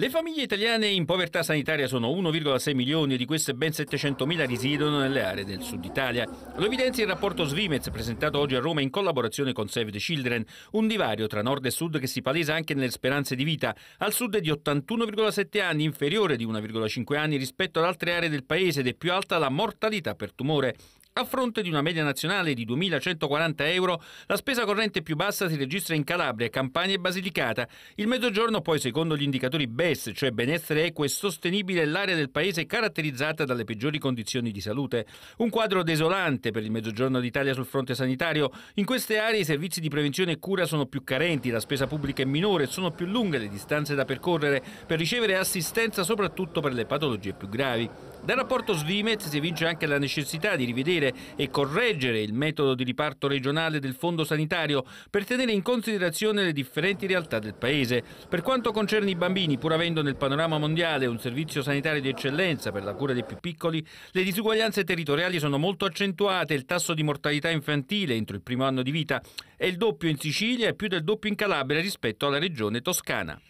Le famiglie italiane in povertà sanitaria sono 1,6 milioni e di queste ben 700 mila risiedono nelle aree del sud Italia. Lo evidenzia il rapporto Svimez presentato oggi a Roma in collaborazione con Save the Children, un divario tra nord e sud che si palesa anche nelle speranze di vita. Al sud è di 81,7 anni, inferiore di 1,5 anni rispetto ad altre aree del paese ed è più alta la mortalità per tumore. A fronte di una media nazionale di 2.140 euro, la spesa corrente più bassa si registra in Calabria, Campania e Basilicata. Il mezzogiorno poi, secondo gli indicatori BEI, progress, cioè benessere equo e sostenibile, è l'area del paese caratterizzata dalle peggiori condizioni di salute. Un quadro desolante per il mezzogiorno d'Italia sul fronte sanitario. In queste aree i servizi di prevenzione e cura sono più carenti, la spesa pubblica è minore, sono più lunghe le distanze da percorrere per ricevere assistenza soprattutto per le patologie più gravi. Dal rapporto Svimez si evince anche la necessità di rivedere e correggere il metodo di riparto regionale del fondo sanitario per tenere in considerazione le differenti realtà del Paese. Per quanto concerne i bambini, pur avendo nel panorama mondiale un servizio sanitario di eccellenza per la cura dei più piccoli, le disuguaglianze territoriali sono molto accentuate, il tasso di mortalità infantile entro il primo anno di vita è il doppio in Sicilia e più del doppio in Calabria rispetto alla regione toscana.